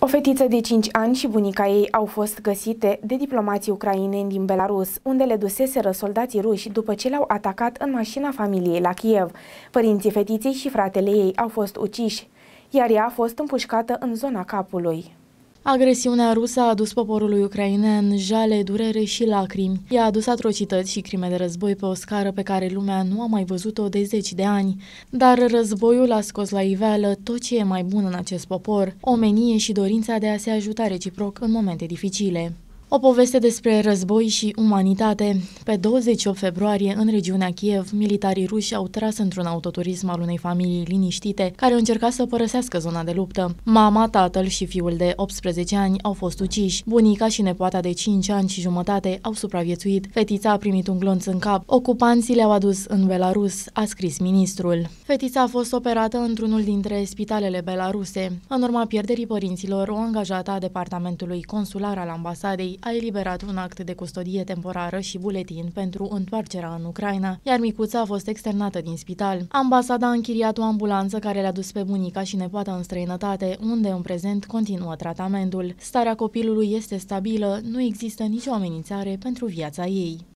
O fetiță de 5 ani și bunica ei au fost găsite de diplomații ucraineni din Belarus, unde le duseseră soldații ruși după ce le-au atacat în mașina familiei la Kiev. Părinții fetiței și fratele ei au fost uciși, iar ea a fost împușcată în zona capului. Agresiunea rusă a adus poporului ucrainean în jale, durere și lacrimi. I-a adus atrocități și crime de război pe o scară pe care lumea nu a mai văzut-o de zeci de ani. Dar războiul a scos la iveală tot ce e mai bun în acest popor, omenie și dorința de a se ajuta reciproc în momente dificile. O poveste despre război și umanitate. Pe 28 februarie, în regiunea Kiev, militarii ruși au tras într-un autoturism al unei familii liniștite care au încercat să părăsească zona de luptă. Mama, tatăl și fiul de 18 ani au fost uciși. Bunica și nepoata de 5 ani și jumătate au supraviețuit. Fetița a primit un glonț în cap. Ocupanții le-au adus în Belarus, a scris ministrul. Fetița a fost operată într-unul dintre spitalele belaruse. În urma pierderii părinților, o angajată a departamentului consular al ambasadei a eliberat un act de custodie temporară și buletin pentru întoarcerea în Ucraina, iar micuța a fost externată din spital. Ambasada a închiriat o ambulanță care le-a dus pe bunica și nepoata în străinătate, unde în prezent continuă tratamentul. Starea copilului este stabilă, nu există nicio amenințare pentru viața ei.